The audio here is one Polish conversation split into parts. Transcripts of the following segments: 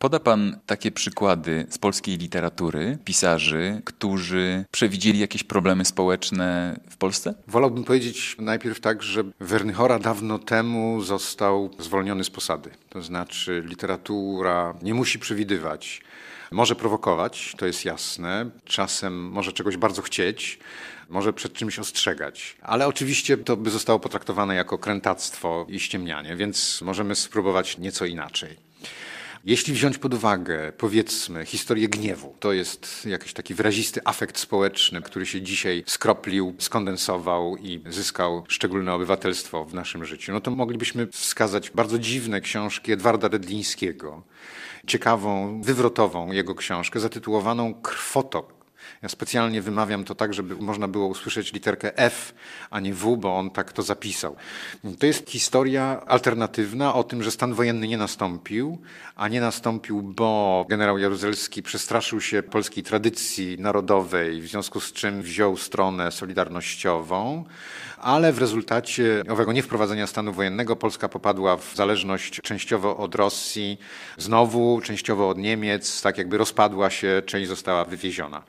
Poda Pan takie przykłady z polskiej literatury, pisarzy, którzy przewidzieli jakieś problemy społeczne w Polsce? Wolałbym powiedzieć najpierw tak, że Wernychora dawno temu został zwolniony z posady. To znaczy, literatura nie musi przewidywać. Może prowokować, to jest jasne. Czasem może czegoś bardzo chcieć, może przed czymś ostrzegać. Ale oczywiście to by zostało potraktowane jako krętactwo i ściemnianie, więc możemy spróbować nieco inaczej. Jeśli wziąć pod uwagę, powiedzmy, historię gniewu, to jest jakiś taki wyrazisty afekt społeczny, który się dzisiaj skroplił, skondensował i zyskał szczególne obywatelstwo w naszym życiu, no to moglibyśmy wskazać bardzo dziwne książki Edwarda Redlińskiego, ciekawą, wywrotową jego książkę zatytułowaną Krwotok ja specjalnie wymawiam to tak, żeby można było usłyszeć literkę F, a nie W, bo on tak to zapisał. To jest historia alternatywna o tym, że stan wojenny nie nastąpił, a nie nastąpił, bo generał Jaruzelski przestraszył się polskiej tradycji narodowej, w związku z czym wziął stronę solidarnościową ale w rezultacie owego niewprowadzenia stanu wojennego Polska popadła w zależność częściowo od Rosji, znowu częściowo od Niemiec, tak jakby rozpadła się, część została wywieziona.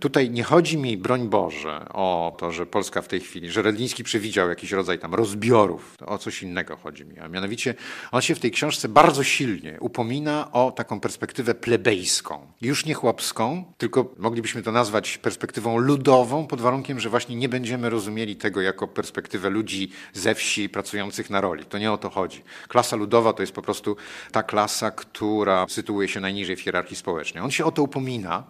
Tutaj nie chodzi mi, broń Boże, o to, że Polska w tej chwili, że Redliński przewidział jakiś rodzaj tam rozbiorów, o coś innego chodzi mi, a mianowicie on się w tej książce bardzo silnie upomina o taką perspektywę plebejską, już nie chłopską, tylko moglibyśmy to nazwać perspektywą ludową, pod warunkiem, że właśnie nie będziemy rozumieli tego jako perspektywę ludzi ze wsi pracujących na roli. To nie o to chodzi. Klasa ludowa to jest po prostu ta klasa, która sytuuje się najniżej w hierarchii społecznej. On się o to upomina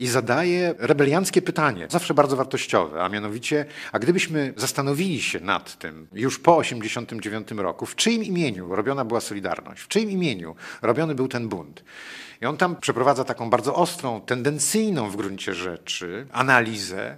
i zadaje rebelianckie pytanie, zawsze bardzo wartościowe, a mianowicie, a gdybyśmy zastanowili się nad tym już po 1989 roku, w czyim imieniu robiona była Solidarność, w czyim imieniu robiony był ten bunt. I on tam przeprowadza taką bardzo ostrą, tendencyjną w gruncie rzeczy analizę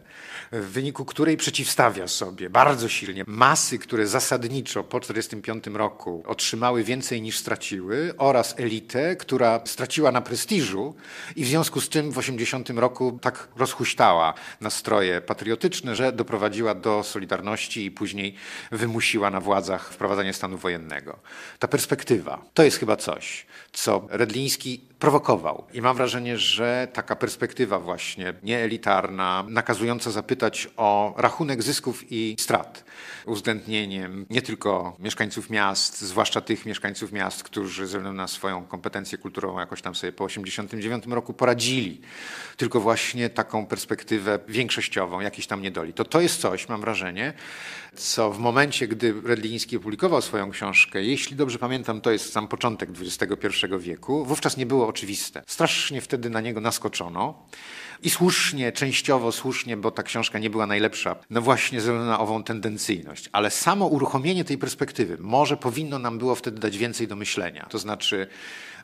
w wyniku której przeciwstawia sobie bardzo silnie masy, które zasadniczo po 1945 roku otrzymały więcej niż straciły, oraz elitę, która straciła na prestiżu i w związku z tym w 1980 roku tak rozhuśtała nastroje patriotyczne, że doprowadziła do Solidarności i później wymusiła na władzach wprowadzenie stanu wojennego. Ta perspektywa to jest chyba coś, co Redliński prowokował. I mam wrażenie, że taka perspektywa właśnie nieelitarna, nakazująca zapytać, o rachunek zysków i strat, uwzględnieniem nie tylko mieszkańców miast, zwłaszcza tych mieszkańców miast, którzy ze względu na swoją kompetencję kulturową jakoś tam sobie po 1989 roku poradzili, tylko właśnie taką perspektywę większościową, jakiś tam niedoli. To to jest coś, mam wrażenie, co w momencie, gdy Redliński opublikował swoją książkę, jeśli dobrze pamiętam, to jest sam początek XXI wieku, wówczas nie było oczywiste. Strasznie wtedy na niego naskoczono. I słusznie, częściowo słusznie, bo ta książka nie była najlepsza, no właśnie ze względu na ową tendencyjność. Ale samo uruchomienie tej perspektywy może powinno nam było wtedy dać więcej do myślenia. To znaczy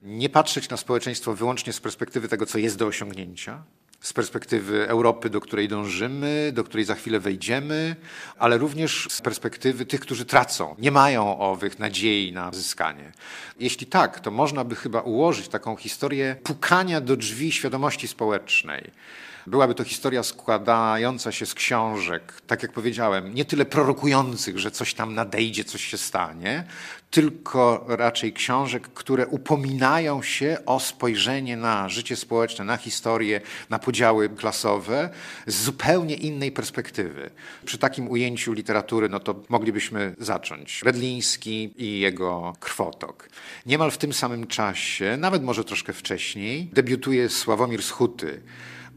nie patrzeć na społeczeństwo wyłącznie z perspektywy tego, co jest do osiągnięcia, z perspektywy Europy, do której dążymy, do której za chwilę wejdziemy, ale również z perspektywy tych, którzy tracą, nie mają owych nadziei na zyskanie. Jeśli tak, to można by chyba ułożyć taką historię pukania do drzwi świadomości społecznej Byłaby to historia składająca się z książek, tak jak powiedziałem, nie tyle prorokujących, że coś tam nadejdzie, coś się stanie, tylko raczej książek, które upominają się o spojrzenie na życie społeczne, na historię, na podziały klasowe z zupełnie innej perspektywy. Przy takim ujęciu literatury, no to moglibyśmy zacząć. Redliński i jego krwotok. Niemal w tym samym czasie, nawet może troszkę wcześniej, debiutuje Sławomir Schuty.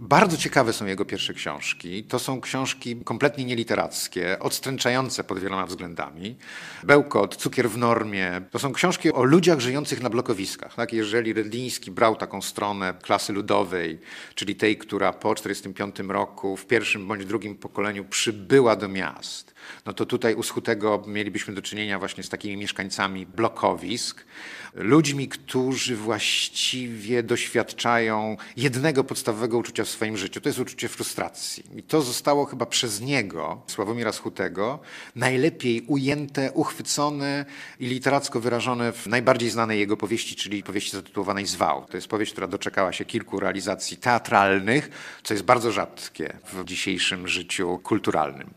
Bardzo ciekawe są jego pierwsze książki. To są książki kompletnie nieliterackie, odstręczające pod wieloma względami. Bełkot, Cukier w normie. To są książki o ludziach żyjących na blokowiskach. Tak? Jeżeli Redliński brał taką stronę klasy ludowej, czyli tej, która po 1945 roku w pierwszym bądź drugim pokoleniu przybyła do miast, no to tutaj u Schutego mielibyśmy do czynienia właśnie z takimi mieszkańcami blokowisk, ludźmi, którzy właściwie doświadczają jednego podstawowego uczucia w swoim życiu. To jest uczucie frustracji. I to zostało chyba przez niego, Sławomira Schutego, najlepiej ujęte, uchwycone i literacko wyrażone w najbardziej znanej jego powieści, czyli powieści zatytułowanej Zwał. To jest powieść, która doczekała się kilku realizacji teatralnych, co jest bardzo rzadkie w dzisiejszym życiu kulturalnym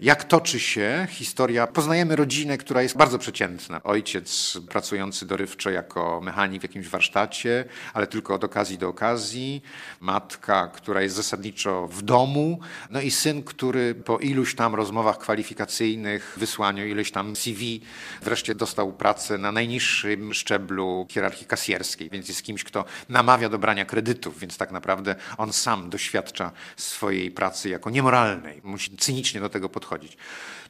jak toczy się historia. Poznajemy rodzinę, która jest bardzo przeciętna. Ojciec pracujący dorywczo jako mechanik w jakimś warsztacie, ale tylko od okazji do okazji. Matka, która jest zasadniczo w domu. No i syn, który po iluś tam rozmowach kwalifikacyjnych, wysłaniu ileś tam CV, wreszcie dostał pracę na najniższym szczeblu hierarchii kasjerskiej, więc jest kimś, kto namawia do brania kredytów, więc tak naprawdę on sam doświadcza swojej pracy jako niemoralnej. Musi cynicznie do tego podchodzić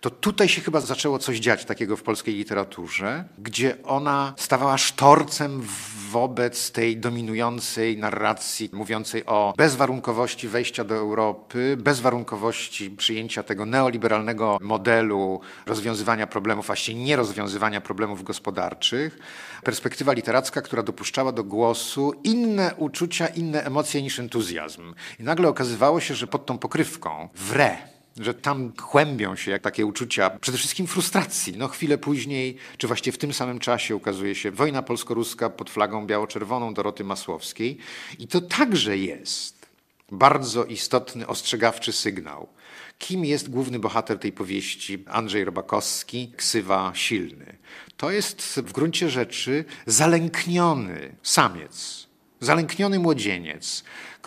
to tutaj się chyba zaczęło coś dziać takiego w polskiej literaturze, gdzie ona stawała sztorcem wobec tej dominującej narracji mówiącej o bezwarunkowości wejścia do Europy, bezwarunkowości przyjęcia tego neoliberalnego modelu rozwiązywania problemów, właściwie nie rozwiązywania problemów gospodarczych. Perspektywa literacka, która dopuszczała do głosu inne uczucia, inne emocje niż entuzjazm. I nagle okazywało się, że pod tą pokrywką wre że tam kłębią się jak takie uczucia przede wszystkim frustracji. No chwilę później, czy właśnie w tym samym czasie ukazuje się wojna polsko-ruska pod flagą biało-czerwoną Doroty Masłowskiej i to także jest bardzo istotny ostrzegawczy sygnał. Kim jest główny bohater tej powieści Andrzej Robakowski, ksywa silny? To jest w gruncie rzeczy zalękniony samiec, zalękniony młodzieniec,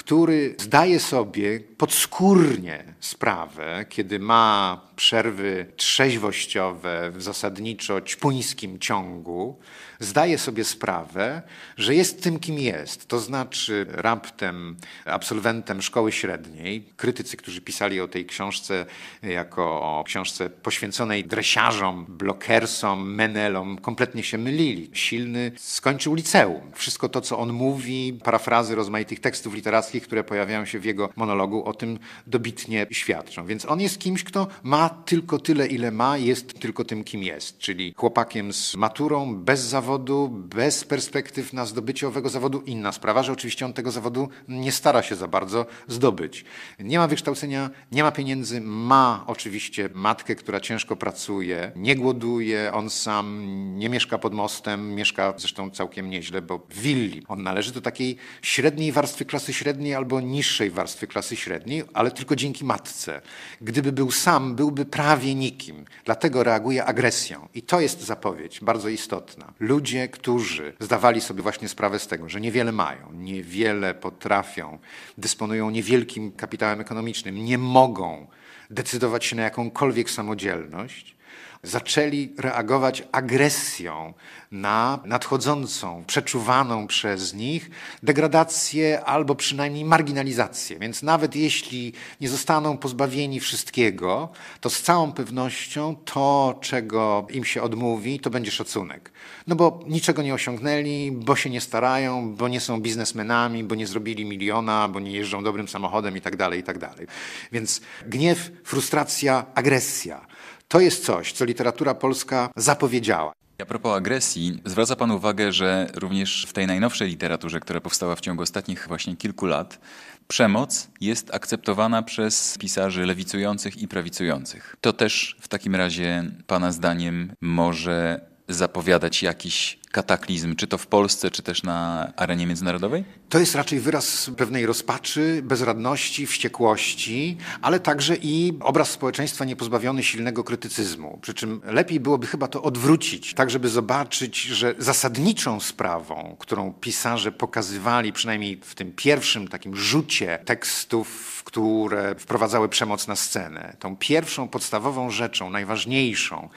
który zdaje sobie podskórnie sprawę, kiedy ma przerwy trzeźwościowe w zasadniczo ćpuńskim ciągu, zdaje sobie sprawę, że jest tym, kim jest. To znaczy raptem absolwentem szkoły średniej. Krytycy, którzy pisali o tej książce jako o książce poświęconej dresiarzom, blokersom, menelom, kompletnie się mylili. Silny skończył liceum. Wszystko to, co on mówi, parafrazy rozmaitych tekstów literackich, które pojawiają się w jego monologu, o tym dobitnie świadczą. Więc on jest kimś, kto ma tylko tyle, ile ma, jest tylko tym, kim jest, czyli chłopakiem z maturą, bez zawodu zawodu, bez perspektyw na zdobycie owego zawodu. Inna sprawa, że oczywiście on tego zawodu nie stara się za bardzo zdobyć. Nie ma wykształcenia, nie ma pieniędzy, ma oczywiście matkę, która ciężko pracuje, nie głoduje, on sam nie mieszka pod mostem, mieszka zresztą całkiem nieźle, bo w willi. On należy do takiej średniej warstwy klasy średniej albo niższej warstwy klasy średniej, ale tylko dzięki matce. Gdyby był sam, byłby prawie nikim. Dlatego reaguje agresją. I to jest zapowiedź bardzo istotna ludzie, którzy zdawali sobie właśnie sprawę z tego, że niewiele mają, niewiele potrafią, dysponują niewielkim kapitałem ekonomicznym, nie mogą decydować się na jakąkolwiek samodzielność, zaczęli reagować agresją na nadchodzącą, przeczuwaną przez nich degradację albo przynajmniej marginalizację. Więc nawet jeśli nie zostaną pozbawieni wszystkiego, to z całą pewnością to, czego im się odmówi, to będzie szacunek. No bo niczego nie osiągnęli, bo się nie starają, bo nie są biznesmenami, bo nie zrobili miliona, bo nie jeżdżą dobrym samochodem itd. Tak tak dalej. Więc gniew, frustracja, agresja to jest coś, co literatura polska zapowiedziała. A propos agresji, zwraca Pan uwagę, że również w tej najnowszej literaturze, która powstała w ciągu ostatnich właśnie kilku lat, przemoc jest akceptowana przez pisarzy lewicujących i prawicujących. To też w takim razie Pana zdaniem może zapowiadać jakiś kataklizm, czy to w Polsce, czy też na arenie międzynarodowej? To jest raczej wyraz pewnej rozpaczy, bezradności, wściekłości, ale także i obraz społeczeństwa niepozbawiony silnego krytycyzmu. Przy czym lepiej byłoby chyba to odwrócić, tak żeby zobaczyć, że zasadniczą sprawą, którą pisarze pokazywali, przynajmniej w tym pierwszym takim rzucie tekstów, które wprowadzały przemoc na scenę, tą pierwszą podstawową rzeczą, najważniejszą,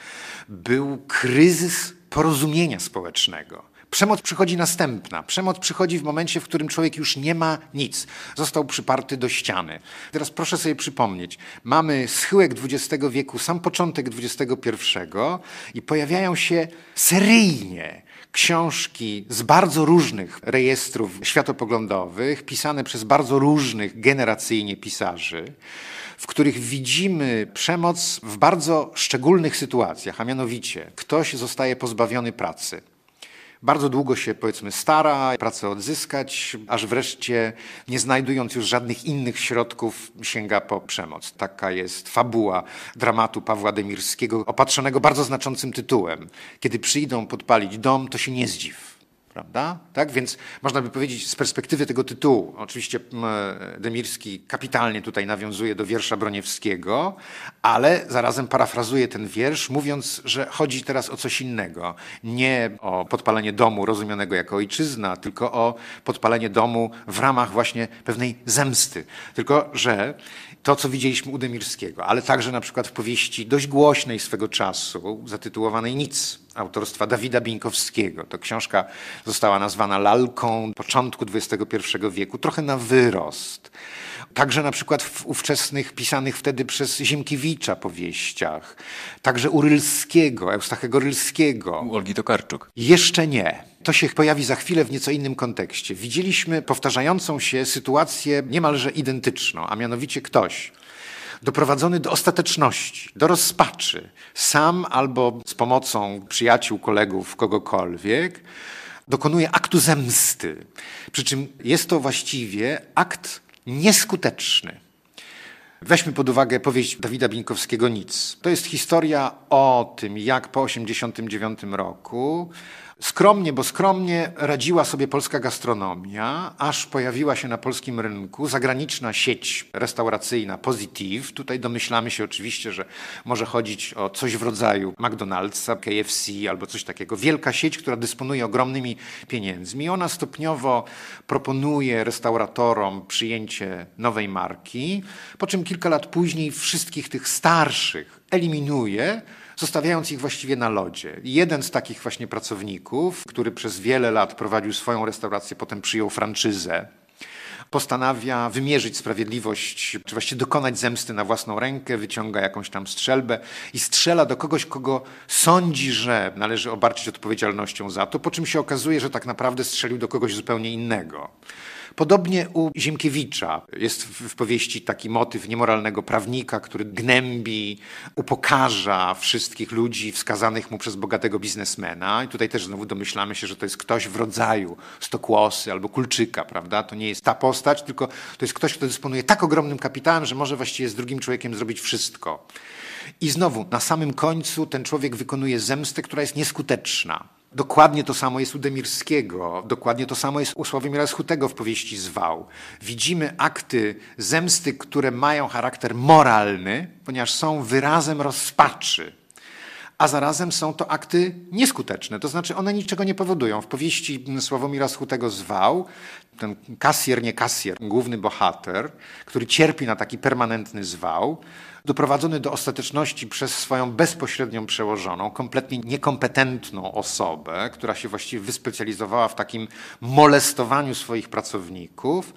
był kryzys porozumienia społecznego. Przemoc przychodzi następna. Przemoc przychodzi w momencie, w którym człowiek już nie ma nic. Został przyparty do ściany. Teraz proszę sobie przypomnieć. Mamy schyłek XX wieku, sam początek XXI i pojawiają się seryjnie książki z bardzo różnych rejestrów światopoglądowych, pisane przez bardzo różnych generacyjnie pisarzy w których widzimy przemoc w bardzo szczególnych sytuacjach, a mianowicie ktoś zostaje pozbawiony pracy. Bardzo długo się, powiedzmy, stara pracę odzyskać, aż wreszcie, nie znajdując już żadnych innych środków, sięga po przemoc. Taka jest fabuła dramatu Pawła Demirskiego, opatrzonego bardzo znaczącym tytułem. Kiedy przyjdą podpalić dom, to się nie zdziw. Prawda? Tak więc można by powiedzieć z perspektywy tego tytułu, oczywiście e, Demirski kapitalnie tutaj nawiązuje do wiersza Broniewskiego, ale zarazem parafrazuje ten wiersz, mówiąc, że chodzi teraz o coś innego. Nie o podpalenie domu rozumianego jako ojczyzna, tylko o podpalenie domu w ramach właśnie pewnej zemsty. Tylko, że to, co widzieliśmy u Demirskiego, ale także na przykład w powieści dość głośnej swego czasu, zatytułowanej Nic, autorstwa Dawida Binkowskiego. To książka została nazwana lalką początku XXI wieku, trochę na wyrost. Także na przykład w ówczesnych, pisanych wtedy przez Ziemkiewicza powieściach. Także Urylskiego, Eustachego Rylskiego. U Olgi Tokarczuk. Jeszcze nie. To się pojawi za chwilę w nieco innym kontekście. Widzieliśmy powtarzającą się sytuację niemalże identyczną, a mianowicie ktoś, doprowadzony do ostateczności, do rozpaczy, sam albo z pomocą przyjaciół, kolegów, kogokolwiek, dokonuje aktu zemsty. Przy czym jest to właściwie akt nieskuteczny. Weźmy pod uwagę powieść Dawida Binkowskiego Nic. To jest historia o tym, jak po 1989 roku Skromnie, bo skromnie radziła sobie polska gastronomia, aż pojawiła się na polskim rynku zagraniczna sieć restauracyjna Positive. Tutaj domyślamy się oczywiście, że może chodzić o coś w rodzaju McDonald'sa, KFC albo coś takiego. Wielka sieć, która dysponuje ogromnymi pieniędzmi. Ona stopniowo proponuje restauratorom przyjęcie nowej marki, po czym kilka lat później wszystkich tych starszych eliminuje zostawiając ich właściwie na lodzie. Jeden z takich właśnie pracowników, który przez wiele lat prowadził swoją restaurację, potem przyjął franczyzę, postanawia wymierzyć sprawiedliwość, czy właściwie dokonać zemsty na własną rękę, wyciąga jakąś tam strzelbę i strzela do kogoś, kogo sądzi, że należy obarczyć odpowiedzialnością za to, po czym się okazuje, że tak naprawdę strzelił do kogoś zupełnie innego. Podobnie u Ziemkiewicza jest w powieści taki motyw niemoralnego prawnika, który gnębi, upokarza wszystkich ludzi wskazanych mu przez bogatego biznesmena. I tutaj też znowu domyślamy się, że to jest ktoś w rodzaju Stokłosy albo Kulczyka, prawda? To nie jest ta postać, tylko to jest ktoś, kto dysponuje tak ogromnym kapitałem, że może właściwie z drugim człowiekiem zrobić wszystko. I znowu, na samym końcu ten człowiek wykonuje zemstę, która jest nieskuteczna. Dokładnie to samo jest u Demirskiego, dokładnie to samo jest u Sławomira Schutego w powieści Zwał. Widzimy akty zemsty, które mają charakter moralny, ponieważ są wyrazem rozpaczy, a zarazem są to akty nieskuteczne, to znaczy one niczego nie powodują. W powieści Sławomira Schutego Zwał ten kasjer, nie kasjer, główny bohater, który cierpi na taki permanentny zwał, doprowadzony do ostateczności przez swoją bezpośrednią przełożoną, kompletnie niekompetentną osobę, która się właściwie wyspecjalizowała w takim molestowaniu swoich pracowników.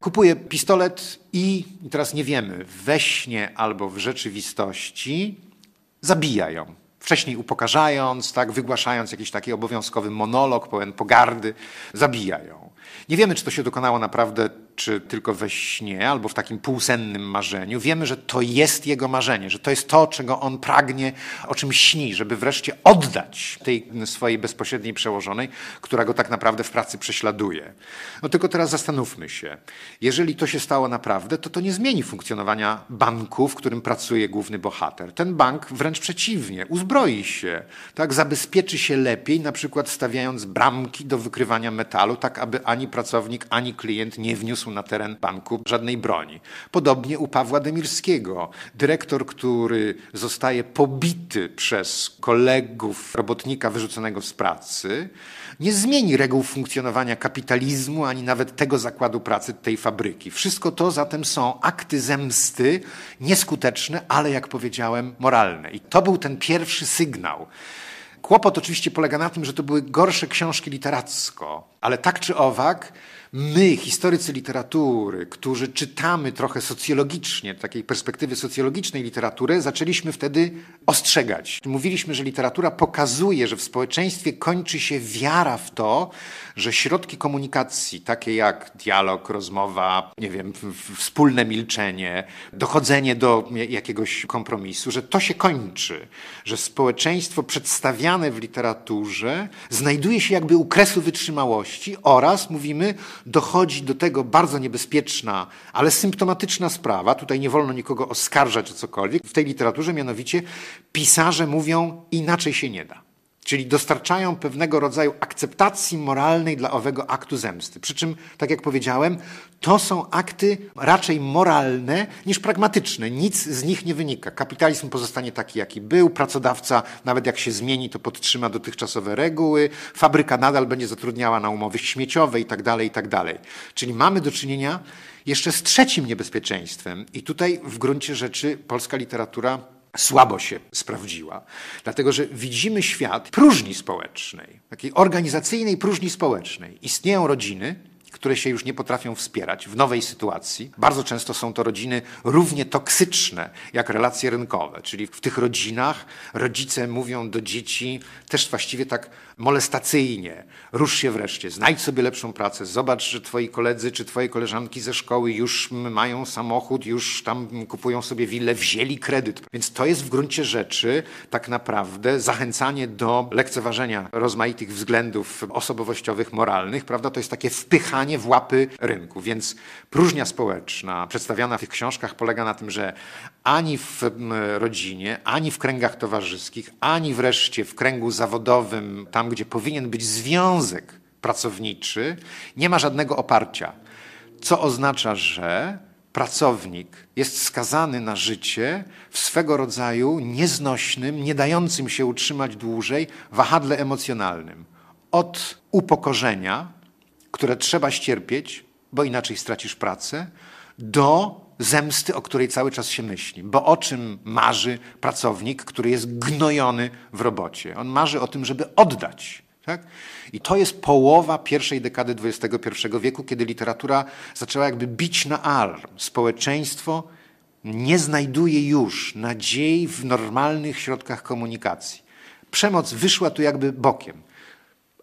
Kupuje pistolet i, i teraz nie wiemy, we śnie albo w rzeczywistości zabija ją wcześniej upokarzając, tak, wygłaszając jakiś taki obowiązkowy monolog pełen pogardy, zabija ją. Nie wiemy, czy to się dokonało naprawdę czy tylko we śnie, albo w takim półsennym marzeniu. Wiemy, że to jest jego marzenie, że to jest to, czego on pragnie, o czym śni, żeby wreszcie oddać tej swojej bezpośredniej przełożonej, która go tak naprawdę w pracy prześladuje. No tylko teraz zastanówmy się. Jeżeli to się stało naprawdę, to to nie zmieni funkcjonowania banku, w którym pracuje główny bohater. Ten bank wręcz przeciwnie, uzbroi się, tak zabezpieczy się lepiej, na przykład stawiając bramki do wykrywania metalu, tak aby ani pracownik, ani klient nie wniósł wniósł na teren banku żadnej broni. Podobnie u Pawła Demirskiego, dyrektor, który zostaje pobity przez kolegów robotnika wyrzuconego z pracy, nie zmieni reguł funkcjonowania kapitalizmu ani nawet tego zakładu pracy, tej fabryki. Wszystko to zatem są akty zemsty, nieskuteczne, ale jak powiedziałem, moralne. I to był ten pierwszy sygnał. Kłopot oczywiście polega na tym, że to były gorsze książki literacko, ale tak czy owak my, historycy literatury, którzy czytamy trochę socjologicznie, takiej perspektywy socjologicznej literaturę, zaczęliśmy wtedy ostrzegać. Mówiliśmy, że literatura pokazuje, że w społeczeństwie kończy się wiara w to, że środki komunikacji, takie jak dialog, rozmowa, nie wiem, wspólne milczenie, dochodzenie do jakiegoś kompromisu, że to się kończy, że społeczeństwo przedstawiane w literaturze znajduje się jakby u kresu wytrzymałości oraz mówimy, dochodzi do tego bardzo niebezpieczna, ale symptomatyczna sprawa. Tutaj nie wolno nikogo oskarżać o cokolwiek. W tej literaturze mianowicie pisarze mówią inaczej się nie da czyli dostarczają pewnego rodzaju akceptacji moralnej dla owego aktu zemsty. Przy czym, tak jak powiedziałem, to są akty raczej moralne niż pragmatyczne. Nic z nich nie wynika. Kapitalizm pozostanie taki, jaki był. Pracodawca, nawet jak się zmieni, to podtrzyma dotychczasowe reguły. Fabryka nadal będzie zatrudniała na umowy śmieciowe itd., tak itd. Tak czyli mamy do czynienia jeszcze z trzecim niebezpieczeństwem. I tutaj w gruncie rzeczy polska literatura słabo się sprawdziła, dlatego że widzimy świat próżni społecznej, takiej organizacyjnej próżni społecznej. Istnieją rodziny, które się już nie potrafią wspierać w nowej sytuacji. Bardzo często są to rodziny równie toksyczne jak relacje rynkowe, czyli w tych rodzinach rodzice mówią do dzieci też właściwie tak molestacyjnie: rusz się wreszcie, znajdź sobie lepszą pracę, zobacz, że twoi koledzy czy twoje koleżanki ze szkoły już mają samochód, już tam kupują sobie willę, wzięli kredyt. Więc to jest w gruncie rzeczy tak naprawdę zachęcanie do lekceważenia rozmaitych względów osobowościowych, moralnych, prawda? To jest takie wpychanie wpadanie w łapy rynku. Więc próżnia społeczna przedstawiana w tych książkach polega na tym, że ani w rodzinie, ani w kręgach towarzyskich, ani wreszcie w kręgu zawodowym, tam gdzie powinien być związek pracowniczy, nie ma żadnego oparcia. Co oznacza, że pracownik jest skazany na życie w swego rodzaju nieznośnym, nie dającym się utrzymać dłużej wahadle emocjonalnym. Od upokorzenia które trzeba ścierpieć, bo inaczej stracisz pracę, do zemsty, o której cały czas się myśli. Bo o czym marzy pracownik, który jest gnojony w robocie? On marzy o tym, żeby oddać. Tak? I to jest połowa pierwszej dekady XXI wieku, kiedy literatura zaczęła jakby bić na alarm. Społeczeństwo nie znajduje już nadziei w normalnych środkach komunikacji. Przemoc wyszła tu jakby bokiem.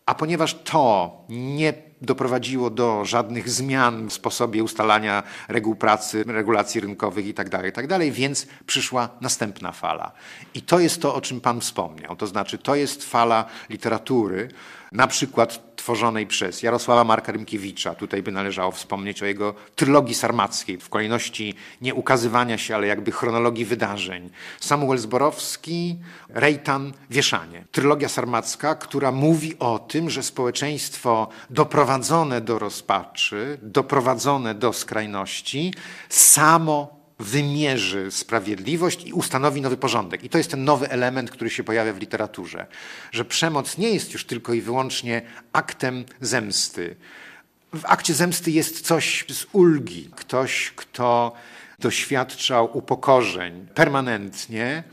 A ponieważ to nie doprowadziło do żadnych zmian w sposobie ustalania reguł pracy, regulacji rynkowych itd., tak itd., tak więc przyszła następna fala. I to jest to, o czym Pan wspomniał. To znaczy, to jest fala literatury, na przykład tworzonej przez Jarosława Marka Rymkiewicza. Tutaj by należało wspomnieć o jego trylogii sarmackiej w kolejności nie ukazywania się, ale jakby chronologii wydarzeń. Samuel Zborowski, Rejtan, Wieszanie. Trylogia sarmacka, która mówi o tym, że społeczeństwo doprowadzone do rozpaczy, doprowadzone do skrajności, samo wymierzy sprawiedliwość i ustanowi nowy porządek. I to jest ten nowy element, który się pojawia w literaturze, że przemoc nie jest już tylko i wyłącznie aktem zemsty. W akcie zemsty jest coś z ulgi, ktoś, kto doświadczał upokorzeń permanentnie,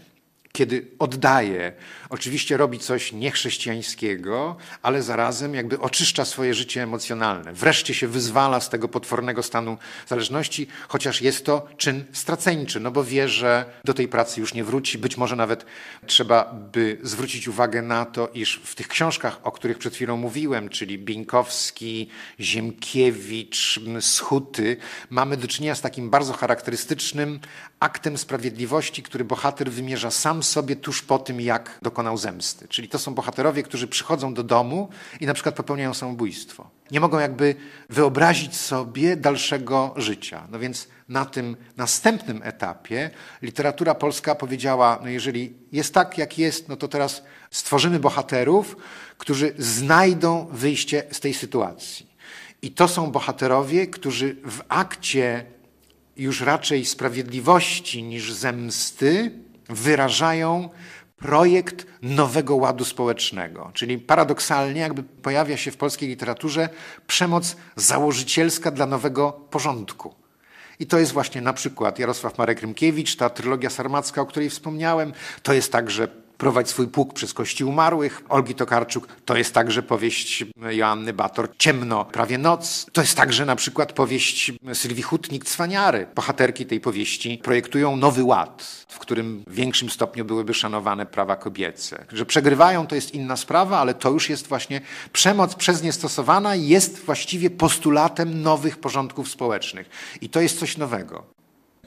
kiedy oddaje, oczywiście robi coś niechrześcijańskiego, ale zarazem jakby oczyszcza swoje życie emocjonalne. Wreszcie się wyzwala z tego potwornego stanu zależności, chociaż jest to czyn straceńczy, no bo wie, że do tej pracy już nie wróci. Być może nawet trzeba by zwrócić uwagę na to, iż w tych książkach, o których przed chwilą mówiłem, czyli Binkowski, Ziemkiewicz, Schuty, mamy do czynienia z takim bardzo charakterystycznym, aktem sprawiedliwości, który bohater wymierza sam sobie tuż po tym, jak dokonał zemsty. Czyli to są bohaterowie, którzy przychodzą do domu i na przykład popełniają samobójstwo. Nie mogą jakby wyobrazić sobie dalszego życia. No więc na tym następnym etapie literatura polska powiedziała, no jeżeli jest tak, jak jest, no to teraz stworzymy bohaterów, którzy znajdą wyjście z tej sytuacji. I to są bohaterowie, którzy w akcie już raczej sprawiedliwości niż zemsty, wyrażają projekt nowego ładu społecznego. Czyli paradoksalnie, jakby pojawia się w polskiej literaturze przemoc założycielska dla nowego porządku. I to jest właśnie na przykład Jarosław Marek Rymkiewicz, ta trylogia sarmacka, o której wspomniałem. To jest także Prowadź swój pług przez kości umarłych Olgi Tokarczuk. To jest także powieść Joanny Bator Ciemno, prawie noc. To jest także na przykład powieść Sylwii Hutnik Cwaniary. Bohaterki tej powieści projektują nowy ład, w którym w większym stopniu byłyby szanowane prawa kobiece. Że przegrywają to jest inna sprawa, ale to już jest właśnie przemoc przez nie stosowana jest właściwie postulatem nowych porządków społecznych. I to jest coś nowego.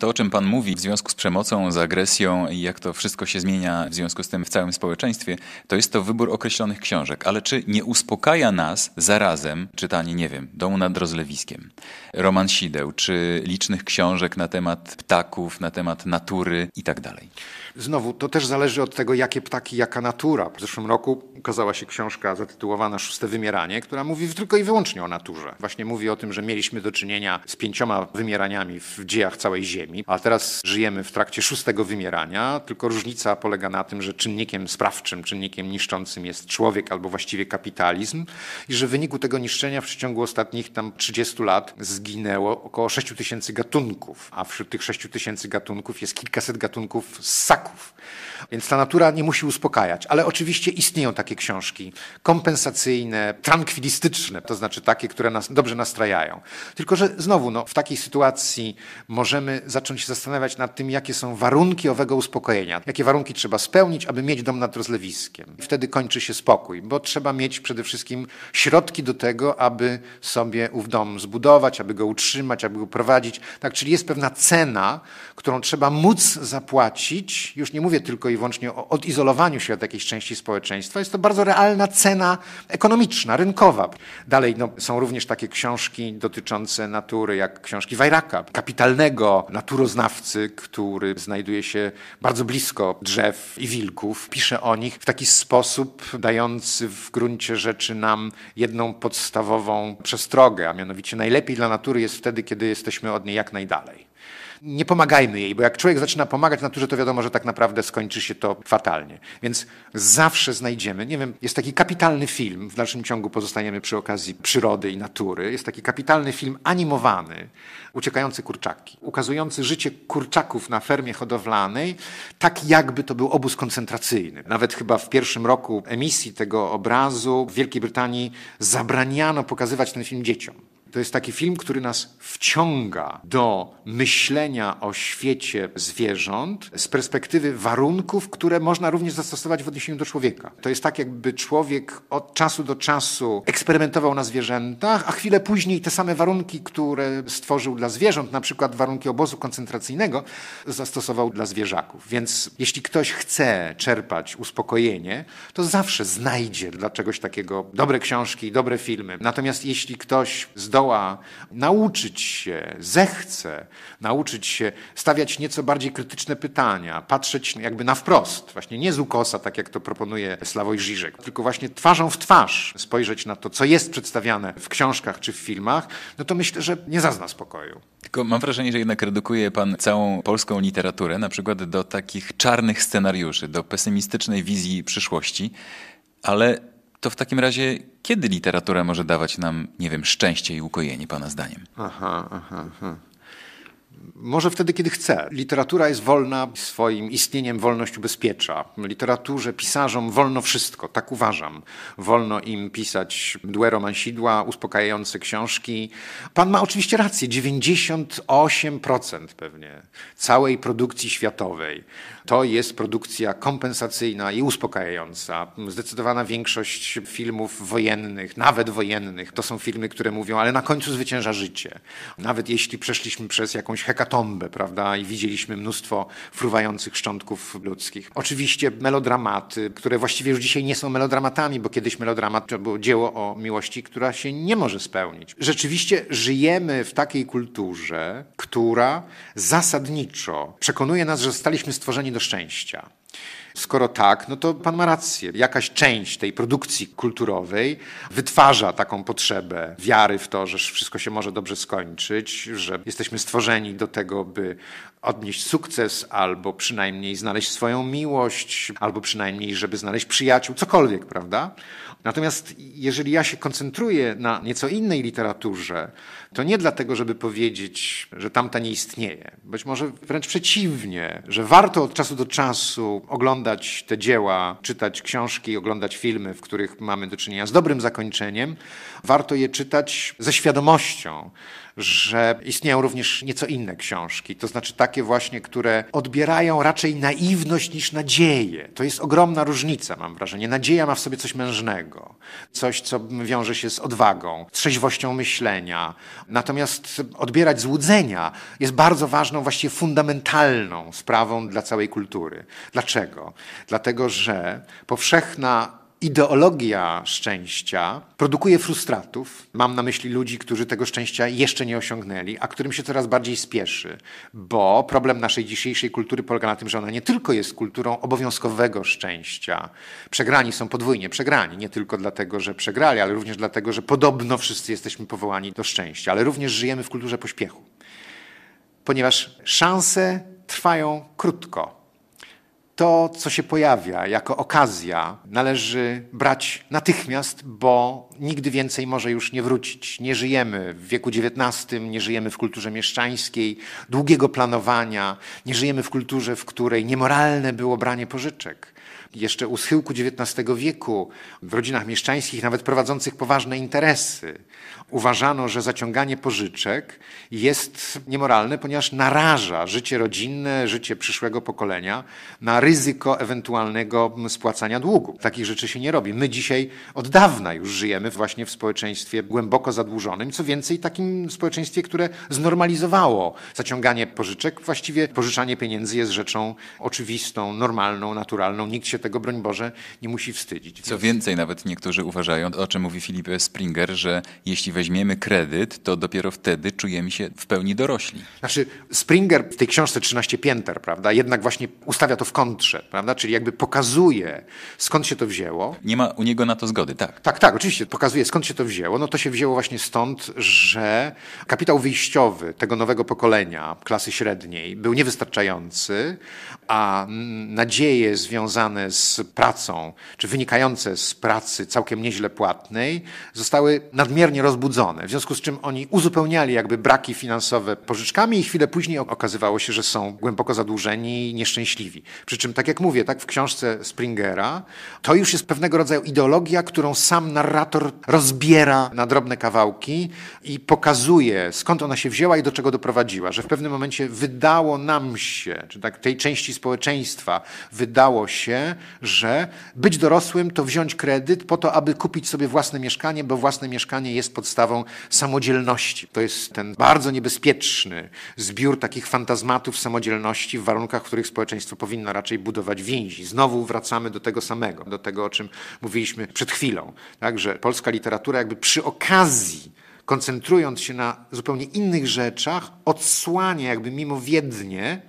To, o czym Pan mówi w związku z przemocą, z agresją i jak to wszystko się zmienia w związku z tym w całym społeczeństwie, to jest to wybór określonych książek. Ale czy nie uspokaja nas zarazem czytanie, nie wiem, Domu nad rozlewiskiem, Roman Sideł, czy licznych książek na temat ptaków, na temat natury i tak dalej? Znowu, to też zależy od tego, jakie ptaki, jaka natura. W zeszłym roku ukazała się książka zatytułowana Szóste Wymieranie, która mówi tylko i wyłącznie o naturze. Właśnie mówi o tym, że mieliśmy do czynienia z pięcioma wymieraniami w dziejach całej Ziemi, a teraz żyjemy w trakcie szóstego wymierania, tylko różnica polega na tym, że czynnikiem sprawczym, czynnikiem niszczącym jest człowiek albo właściwie kapitalizm i że w wyniku tego niszczenia w przeciągu ostatnich tam 30 lat zginęło około 6 tysięcy gatunków, a wśród tych 6 tysięcy gatunków jest kilkaset gatunków ssak ptaków. Więc ta natura nie musi uspokajać. Ale oczywiście istnieją takie książki kompensacyjne, tranquilistyczne, to znaczy takie, które nas dobrze nastrajają. Tylko, że znowu no, w takiej sytuacji możemy zacząć się zastanawiać nad tym, jakie są warunki owego uspokojenia, jakie warunki trzeba spełnić, aby mieć dom nad rozlewiskiem. Wtedy kończy się spokój, bo trzeba mieć przede wszystkim środki do tego, aby sobie ów dom zbudować, aby go utrzymać, aby go prowadzić. Tak, czyli jest pewna cena, którą trzeba móc zapłacić już nie mówię tylko i wyłącznie o odizolowaniu się od jakiejś części społeczeństwa. Jest to bardzo realna cena ekonomiczna, rynkowa. Dalej no, są również takie książki dotyczące natury, jak książki Wajraka, kapitalnego naturoznawcy, który znajduje się bardzo blisko drzew i wilków. Pisze o nich w taki sposób dający w gruncie rzeczy nam jedną podstawową przestrogę, a mianowicie najlepiej dla natury jest wtedy, kiedy jesteśmy od niej jak najdalej nie pomagajmy jej, bo jak człowiek zaczyna pomagać naturze, to wiadomo, że tak naprawdę skończy się to fatalnie. Więc zawsze znajdziemy, nie wiem, jest taki kapitalny film, w dalszym ciągu pozostaniemy przy okazji przyrody i natury, jest taki kapitalny film animowany, Uciekający kurczaki, ukazujący życie kurczaków na fermie hodowlanej, tak jakby to był obóz koncentracyjny. Nawet chyba w pierwszym roku emisji tego obrazu w Wielkiej Brytanii zabraniano pokazywać ten film dzieciom to jest taki film, który nas wciąga do myślenia o świecie zwierząt z perspektywy warunków, które można również zastosować w odniesieniu do człowieka. To jest tak, jakby człowiek od czasu do czasu eksperymentował na zwierzętach, a chwilę później te same warunki, które stworzył dla zwierząt, na przykład warunki obozu koncentracyjnego, zastosował dla zwierzaków. Więc jeśli ktoś chce czerpać uspokojenie, to zawsze znajdzie dla czegoś takiego dobre książki, dobre filmy. Natomiast jeśli ktoś zdoła chciała nauczyć się, zechce nauczyć się stawiać nieco bardziej krytyczne pytania, patrzeć jakby na wprost, właśnie nie z ukosa, tak jak to proponuje Sławoj Żyżek, tylko właśnie twarzą w twarz spojrzeć na to, co jest przedstawiane w książkach czy w filmach, no to myślę, że nie zazna spokoju. Tylko mam wrażenie, że jednak redukuje pan całą polską literaturę, na przykład do takich czarnych scenariuszy, do pesymistycznej wizji przyszłości, ale to w takim razie kiedy literatura może dawać nam, nie wiem, szczęście i ukojenie, Pana zdaniem? Aha, aha, aha. Może wtedy, kiedy chce. Literatura jest wolna, swoim istnieniem wolność ubezpiecza. Literaturze, pisarzom wolno wszystko, tak uważam. Wolno im pisać mdłe romansidła, uspokajające książki. Pan ma oczywiście rację, 98% pewnie całej produkcji światowej to jest produkcja kompensacyjna i uspokajająca. Zdecydowana większość filmów wojennych, nawet wojennych, to są filmy, które mówią, ale na końcu zwycięża życie. Nawet jeśli przeszliśmy przez jakąś hekatombę, prawda? I widzieliśmy mnóstwo fruwających szczątków ludzkich. Oczywiście melodramaty, które właściwie już dzisiaj nie są melodramatami, bo kiedyś melodramat to było dzieło o miłości, która się nie może spełnić. Rzeczywiście żyjemy w takiej kulturze, która zasadniczo przekonuje nas, że zostaliśmy stworzeni do szczęścia. Skoro tak, no to pan ma rację. Jakaś część tej produkcji kulturowej wytwarza taką potrzebę wiary w to, że wszystko się może dobrze skończyć, że jesteśmy stworzeni do tego, by odnieść sukces, albo przynajmniej znaleźć swoją miłość, albo przynajmniej, żeby znaleźć przyjaciół, cokolwiek, prawda? Natomiast jeżeli ja się koncentruję na nieco innej literaturze, to nie dlatego, żeby powiedzieć, że tamta nie istnieje. Być może wręcz przeciwnie, że warto od czasu do czasu oglądać te dzieła, czytać książki, oglądać filmy, w których mamy do czynienia z dobrym zakończeniem. Warto je czytać ze świadomością, że istnieją również nieco inne książki, to znaczy takie właśnie, które odbierają raczej naiwność niż nadzieję. To jest ogromna różnica, mam wrażenie. Nadzieja ma w sobie coś mężnego, coś, co wiąże się z odwagą, trzeźwością myślenia. Natomiast odbierać złudzenia jest bardzo ważną, właściwie fundamentalną sprawą dla całej kultury. Dlaczego? Dlatego, że powszechna ideologia szczęścia produkuje frustratów. Mam na myśli ludzi, którzy tego szczęścia jeszcze nie osiągnęli, a którym się coraz bardziej spieszy, bo problem naszej dzisiejszej kultury polega na tym, że ona nie tylko jest kulturą obowiązkowego szczęścia. Przegrani są podwójnie przegrani, nie tylko dlatego, że przegrali, ale również dlatego, że podobno wszyscy jesteśmy powołani do szczęścia, ale również żyjemy w kulturze pośpiechu. Ponieważ szanse trwają krótko to, co się pojawia jako okazja, należy brać natychmiast, bo nigdy więcej może już nie wrócić. Nie żyjemy w wieku XIX, nie żyjemy w kulturze mieszczańskiej, długiego planowania, nie żyjemy w kulturze, w której niemoralne było branie pożyczek. Jeszcze u schyłku XIX wieku w rodzinach mieszczańskich, nawet prowadzących poważne interesy, uważano, że zaciąganie pożyczek jest niemoralne, ponieważ naraża życie rodzinne, życie przyszłego pokolenia na ryzyko ewentualnego spłacania długu. Takich rzeczy się nie robi. My dzisiaj od dawna już żyjemy właśnie w społeczeństwie głęboko zadłużonym, co więcej, takim społeczeństwie, które znormalizowało zaciąganie pożyczek. Właściwie pożyczanie pieniędzy jest rzeczą oczywistą, normalną, naturalną. Nikt się tego, broń Boże, nie musi wstydzić. Co więcej, nawet niektórzy uważają, o czym mówi Filip Springer, że jeśli weźmiemy weźmiemy kredyt, to dopiero wtedy czujemy się w pełni dorośli. Znaczy, Springer w tej książce 13 pięter, prawda, jednak właśnie ustawia to w kontrze, prawda, czyli jakby pokazuje, skąd się to wzięło. Nie ma u niego na to zgody, tak? Tak, tak, oczywiście, pokazuje, skąd się to wzięło. No to się wzięło właśnie stąd, że kapitał wyjściowy tego nowego pokolenia, klasy średniej, był niewystarczający, a nadzieje związane z pracą, czy wynikające z pracy całkiem nieźle płatnej, zostały nadmiernie rozbudowane wyłudzone, w związku z czym oni uzupełniali jakby braki finansowe pożyczkami i chwilę później okazywało się, że są głęboko zadłużeni i nieszczęśliwi. Przy czym, tak jak mówię, tak w książce Springera, to już jest pewnego rodzaju ideologia, którą sam narrator rozbiera na drobne kawałki i pokazuje, skąd ona się wzięła i do czego doprowadziła, że w pewnym momencie wydało nam się, czy tak tej części społeczeństwa wydało się, że być dorosłym to wziąć kredyt po to, aby kupić sobie własne mieszkanie, bo własne mieszkanie jest podstawą podstawą samodzielności. To jest ten bardzo niebezpieczny zbiór takich fantazmatów samodzielności w warunkach, w których społeczeństwo powinno raczej budować więzi. Znowu wracamy do tego samego, do tego, o czym mówiliśmy przed chwilą. Także polska literatura jakby przy okazji koncentrując się na zupełnie innych rzeczach, odsłania jakby mimowiednie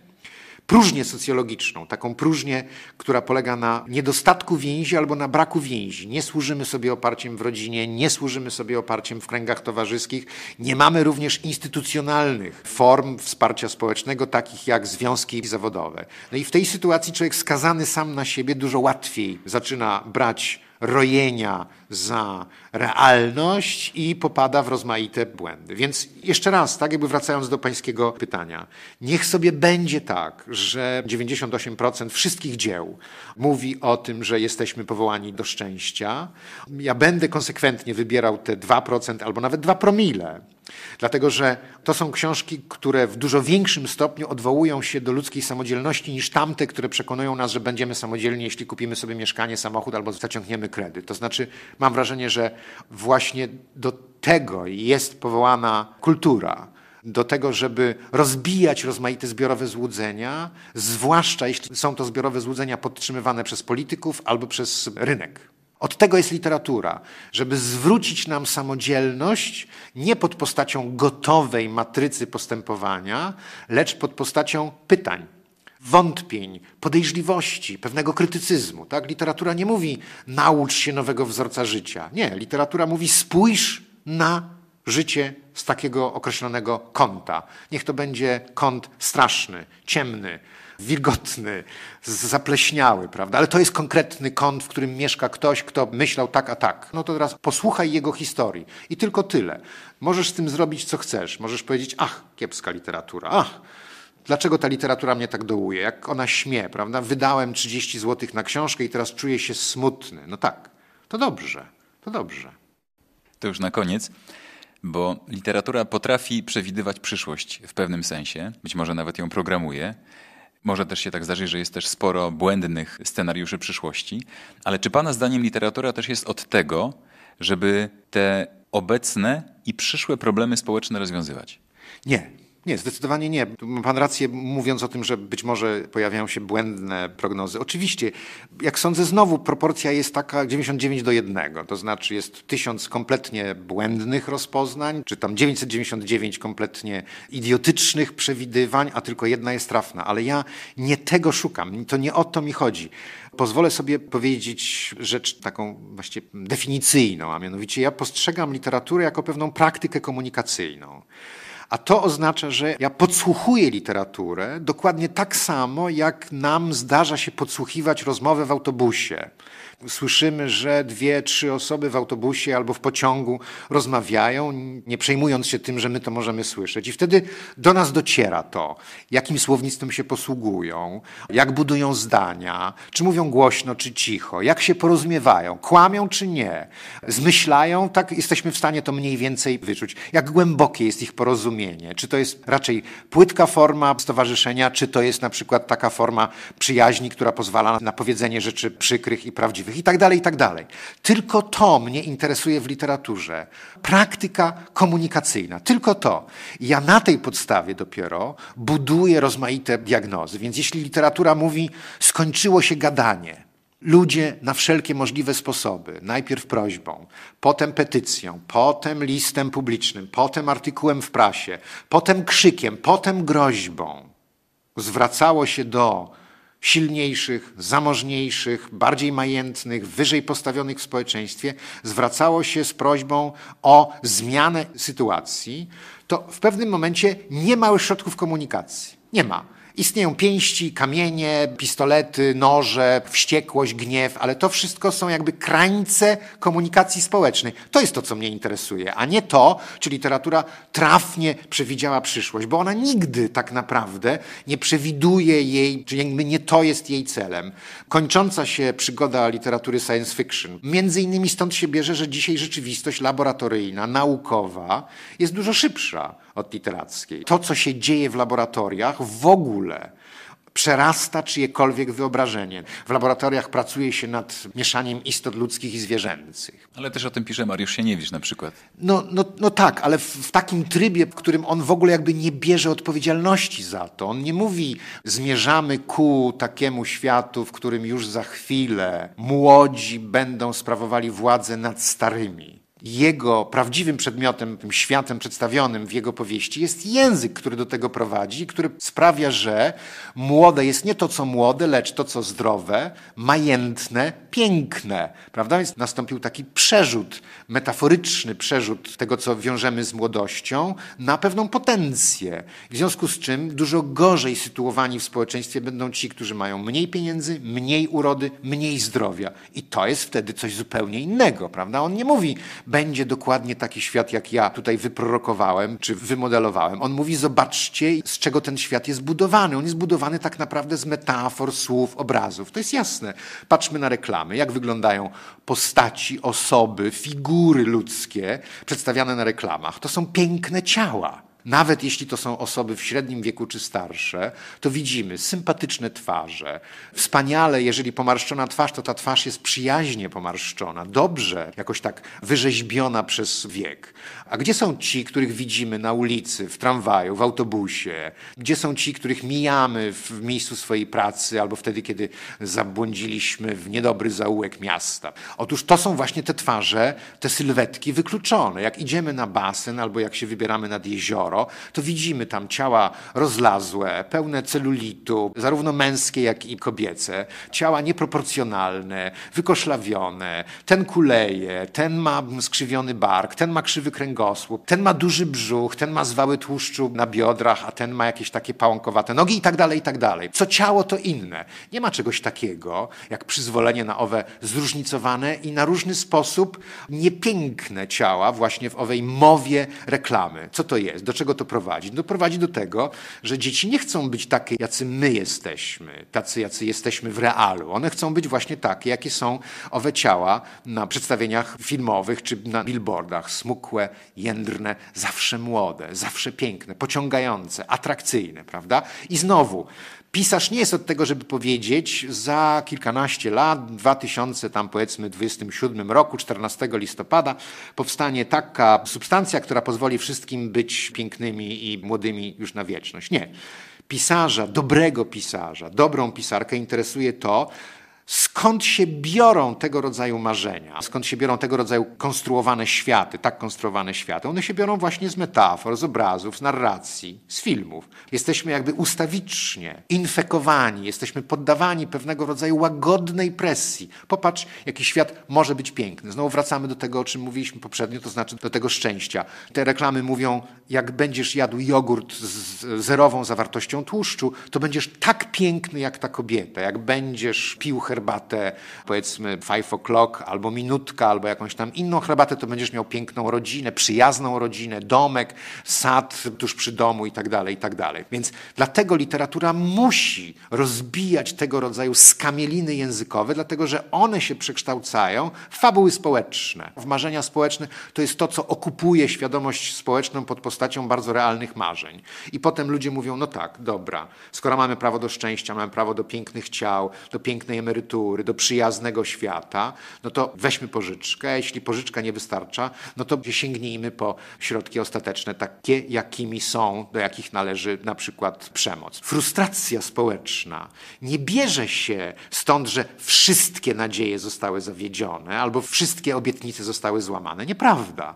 próżnię socjologiczną, taką próżnię, która polega na niedostatku więzi albo na braku więzi. Nie służymy sobie oparciem w rodzinie, nie służymy sobie oparciem w kręgach towarzyskich, nie mamy również instytucjonalnych form wsparcia społecznego, takich jak związki zawodowe. No i w tej sytuacji człowiek skazany sam na siebie dużo łatwiej zaczyna brać rojenia, za realność i popada w rozmaite błędy. Więc jeszcze raz, tak jakby wracając do pańskiego pytania, niech sobie będzie tak, że 98% wszystkich dzieł mówi o tym, że jesteśmy powołani do szczęścia. Ja będę konsekwentnie wybierał te 2% albo nawet 2 promile. Dlatego, że to są książki, które w dużo większym stopniu odwołują się do ludzkiej samodzielności niż tamte, które przekonują nas, że będziemy samodzielni, jeśli kupimy sobie mieszkanie, samochód albo zaciągniemy kredyt. To znaczy, Mam wrażenie, że właśnie do tego jest powołana kultura, do tego, żeby rozbijać rozmaite zbiorowe złudzenia, zwłaszcza jeśli są to zbiorowe złudzenia podtrzymywane przez polityków albo przez rynek. Od tego jest literatura, żeby zwrócić nam samodzielność nie pod postacią gotowej matrycy postępowania, lecz pod postacią pytań, wątpień, podejrzliwości, pewnego krytycyzmu. Tak? Literatura nie mówi naucz się nowego wzorca życia. Nie, literatura mówi spójrz na życie z takiego określonego kąta. Niech to będzie kąt straszny, ciemny, wilgotny, zapleśniały, prawda? Ale to jest konkretny kąt, w którym mieszka ktoś, kto myślał tak, a tak. No to teraz posłuchaj jego historii i tylko tyle. Możesz z tym zrobić, co chcesz. Możesz powiedzieć, ach, kiepska literatura, ach, dlaczego ta literatura mnie tak dołuje, jak ona śmie, prawda? Wydałem 30 zł na książkę i teraz czuję się smutny. No tak, to dobrze, to dobrze. To już na koniec, bo literatura potrafi przewidywać przyszłość w pewnym sensie, być może nawet ją programuje. Może też się tak zdarzyć, że jest też sporo błędnych scenariuszy przyszłości, ale czy Pana zdaniem literatura też jest od tego, żeby te obecne i przyszłe problemy społeczne rozwiązywać? Nie, nie, zdecydowanie nie. ma pan rację mówiąc o tym, że być może pojawiają się błędne prognozy. Oczywiście, jak sądzę, znowu proporcja jest taka 99 do 1, to znaczy jest 1000 kompletnie błędnych rozpoznań, czy tam 999 kompletnie idiotycznych przewidywań, a tylko jedna jest trafna. Ale ja nie tego szukam, to nie o to mi chodzi. Pozwolę sobie powiedzieć rzecz taką właściwie definicyjną, a mianowicie ja postrzegam literaturę jako pewną praktykę komunikacyjną. A to oznacza, że ja podsłuchuję literaturę dokładnie tak samo, jak nam zdarza się podsłuchiwać rozmowy w autobusie. Słyszymy, że dwie, trzy osoby w autobusie albo w pociągu rozmawiają, nie przejmując się tym, że my to możemy słyszeć. I wtedy do nas dociera to, jakim słownictwem się posługują, jak budują zdania, czy mówią głośno, czy cicho, jak się porozumiewają, kłamią, czy nie, zmyślają, tak jesteśmy w stanie to mniej więcej wyczuć, jak głębokie jest ich porozumienie, czy to jest raczej płytka forma stowarzyszenia, czy to jest na przykład taka forma przyjaźni, która pozwala na powiedzenie rzeczy przykrych i prawdziwych i tak dalej, i tak dalej. Tylko to mnie interesuje w literaturze. Praktyka komunikacyjna, tylko to. I ja na tej podstawie dopiero buduję rozmaite diagnozy. Więc jeśli literatura mówi, skończyło się gadanie, ludzie na wszelkie możliwe sposoby, najpierw prośbą, potem petycją, potem listem publicznym, potem artykułem w prasie, potem krzykiem, potem groźbą, zwracało się do silniejszych, zamożniejszych, bardziej majętnych, wyżej postawionych w społeczeństwie zwracało się z prośbą o zmianę sytuacji, to w pewnym momencie nie ma już środków komunikacji. Nie ma. Istnieją pięści, kamienie, pistolety, noże, wściekłość, gniew, ale to wszystko są jakby krańce komunikacji społecznej. To jest to, co mnie interesuje, a nie to, czy literatura trafnie przewidziała przyszłość, bo ona nigdy tak naprawdę nie przewiduje jej, czy jakby nie to jest jej celem. Kończąca się przygoda literatury science fiction, między innymi stąd się bierze, że dzisiaj rzeczywistość laboratoryjna, naukowa jest dużo szybsza od literackiej. To, co się dzieje w laboratoriach, w ogóle przerasta czyjekolwiek wyobrażenie. W laboratoriach pracuje się nad mieszaniem istot ludzkich i zwierzęcych. Ale też o tym pisze Mariusz Sieniewicz na przykład. No, no, no tak, ale w, w takim trybie, w którym on w ogóle jakby nie bierze odpowiedzialności za to. On nie mówi, zmierzamy ku takiemu światu, w którym już za chwilę młodzi będą sprawowali władzę nad starymi jego prawdziwym przedmiotem, tym światem przedstawionym w jego powieści jest język, który do tego prowadzi, który sprawia, że młode jest nie to, co młode, lecz to, co zdrowe, majętne, piękne. Prawda? Więc nastąpił taki przerzut, metaforyczny przerzut tego, co wiążemy z młodością, na pewną potencję. W związku z czym dużo gorzej sytuowani w społeczeństwie będą ci, którzy mają mniej pieniędzy, mniej urody, mniej zdrowia. I to jest wtedy coś zupełnie innego, prawda? On nie mówi, będzie dokładnie taki świat, jak ja tutaj wyprorokowałem czy wymodelowałem. On mówi, zobaczcie, z czego ten świat jest budowany. On jest budowany tak naprawdę z metafor, słów, obrazów. To jest jasne. Patrzmy na reklamy, jak wyglądają postaci, osoby, figury ludzkie przedstawiane na reklamach. To są piękne ciała nawet jeśli to są osoby w średnim wieku czy starsze, to widzimy sympatyczne twarze. Wspaniale, jeżeli pomarszczona twarz, to ta twarz jest przyjaźnie pomarszczona, dobrze jakoś tak wyrzeźbiona przez wiek. A gdzie są ci, których widzimy na ulicy, w tramwaju, w autobusie? Gdzie są ci, których mijamy w miejscu swojej pracy albo wtedy, kiedy zabłądziliśmy w niedobry zaułek miasta? Otóż to są właśnie te twarze, te sylwetki wykluczone. Jak idziemy na basen albo jak się wybieramy nad jezioro, sporo, to widzimy tam ciała rozlazłe, pełne celulitu, zarówno męskie, jak i kobiece, ciała nieproporcjonalne, wykoszlawione, ten kuleje, ten ma skrzywiony bark, ten ma krzywy kręgosłup, ten ma duży brzuch, ten ma zwały tłuszczu na biodrach, a ten ma jakieś takie pałąkowate nogi i tak dalej, i tak dalej. Co ciało, to inne. Nie ma czegoś takiego, jak przyzwolenie na owe zróżnicowane i na różny sposób niepiękne ciała właśnie w owej mowie reklamy. Co to jest? Do czego czego to prowadzi? To no, prowadzi do tego, że dzieci nie chcą być takie, jacy my jesteśmy, tacy, jacy jesteśmy w realu. One chcą być właśnie takie, jakie są owe ciała na przedstawieniach filmowych czy na billboardach. Smukłe, jędrne, zawsze młode, zawsze piękne, pociągające, atrakcyjne, prawda? I znowu, pisarz nie jest od tego, żeby powiedzieć za kilkanaście lat, 2000 tam powiedzmy 27 roku, 14 listopada powstanie taka substancja, która pozwoli wszystkim być pięknymi i młodymi już na wieczność. Nie. Pisarza, dobrego pisarza, dobrą pisarkę interesuje to, skąd się biorą tego rodzaju marzenia, skąd się biorą tego rodzaju konstruowane światy, tak konstruowane światy. One się biorą właśnie z metafor, z obrazów, z narracji, z filmów. Jesteśmy jakby ustawicznie infekowani, jesteśmy poddawani pewnego rodzaju łagodnej presji. Popatrz, jaki świat może być piękny. Znowu wracamy do tego, o czym mówiliśmy poprzednio, to znaczy do tego szczęścia. Te reklamy mówią, jak będziesz jadł jogurt z zerową zawartością tłuszczu, to będziesz tak piękny jak ta kobieta. Jak będziesz pił herbatę, powiedzmy five o'clock, albo minutka, albo jakąś tam inną herbatę, to będziesz miał piękną rodzinę, przyjazną rodzinę, domek, sad tuż przy domu i tak dalej, i tak dalej. Więc dlatego literatura musi rozbijać tego rodzaju skamieliny językowe, dlatego że one się przekształcają w fabuły społeczne, w marzenia społeczne. To jest to, co okupuje świadomość społeczną pod postacią bardzo realnych marzeń. I potem ludzie mówią, no tak, dobra, skoro mamy prawo do szczęścia, mamy prawo do pięknych ciał, do pięknej emerytury, emerytury, do przyjaznego świata, no to weźmy pożyczkę, a jeśli pożyczka nie wystarcza, no to sięgnijmy po środki ostateczne, takie jakimi są, do jakich należy na przykład przemoc. Frustracja społeczna nie bierze się stąd, że wszystkie nadzieje zostały zawiedzione albo wszystkie obietnice zostały złamane. Nieprawda.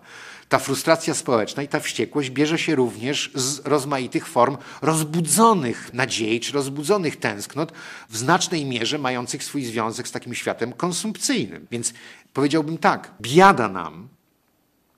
Ta frustracja społeczna i ta wściekłość bierze się również z rozmaitych form rozbudzonych nadziei czy rozbudzonych tęsknot, w znacznej mierze mających swój związek z takim światem konsumpcyjnym. Więc powiedziałbym tak, biada nam,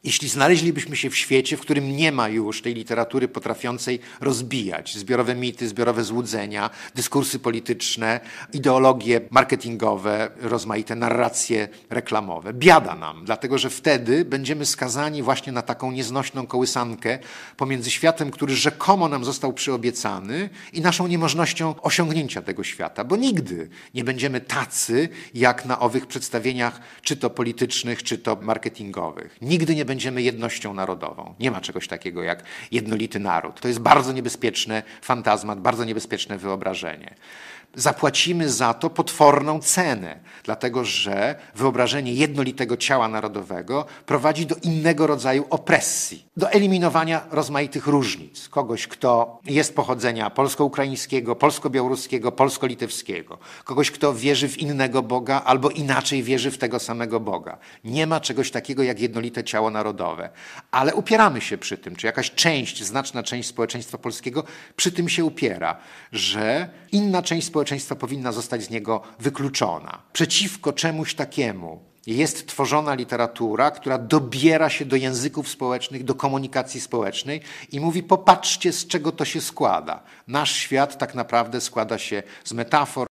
jeśli znaleźlibyśmy się w świecie, w którym nie ma już tej literatury potrafiącej rozbijać zbiorowe mity, zbiorowe złudzenia, dyskursy polityczne, ideologie marketingowe, rozmaite narracje reklamowe. Biada nam, dlatego że wtedy będziemy skazani właśnie na taką nieznośną kołysankę pomiędzy światem, który rzekomo nam został przyobiecany i naszą niemożnością osiągnięcia tego świata, bo nigdy nie będziemy tacy jak na owych przedstawieniach, czy to politycznych, czy to marketingowych. Nigdy nie będziemy jednością narodową. Nie ma czegoś takiego jak jednolity naród. To jest bardzo niebezpieczny fantazmat, bardzo niebezpieczne wyobrażenie zapłacimy za to potworną cenę, dlatego że wyobrażenie jednolitego ciała narodowego prowadzi do innego rodzaju opresji, do eliminowania rozmaitych różnic. Kogoś, kto jest pochodzenia polsko-ukraińskiego, polsko-białoruskiego, polsko-litewskiego, kogoś, kto wierzy w innego Boga albo inaczej wierzy w tego samego Boga. Nie ma czegoś takiego jak jednolite ciało narodowe, ale upieramy się przy tym, czy jakaś część, znaczna część społeczeństwa polskiego przy tym się upiera, że inna część społeczeństwa społeczeństwa powinna zostać z niego wykluczona. Przeciwko czemuś takiemu jest tworzona literatura, która dobiera się do języków społecznych, do komunikacji społecznej i mówi: Popatrzcie, z czego to się składa. Nasz świat tak naprawdę składa się z metafor,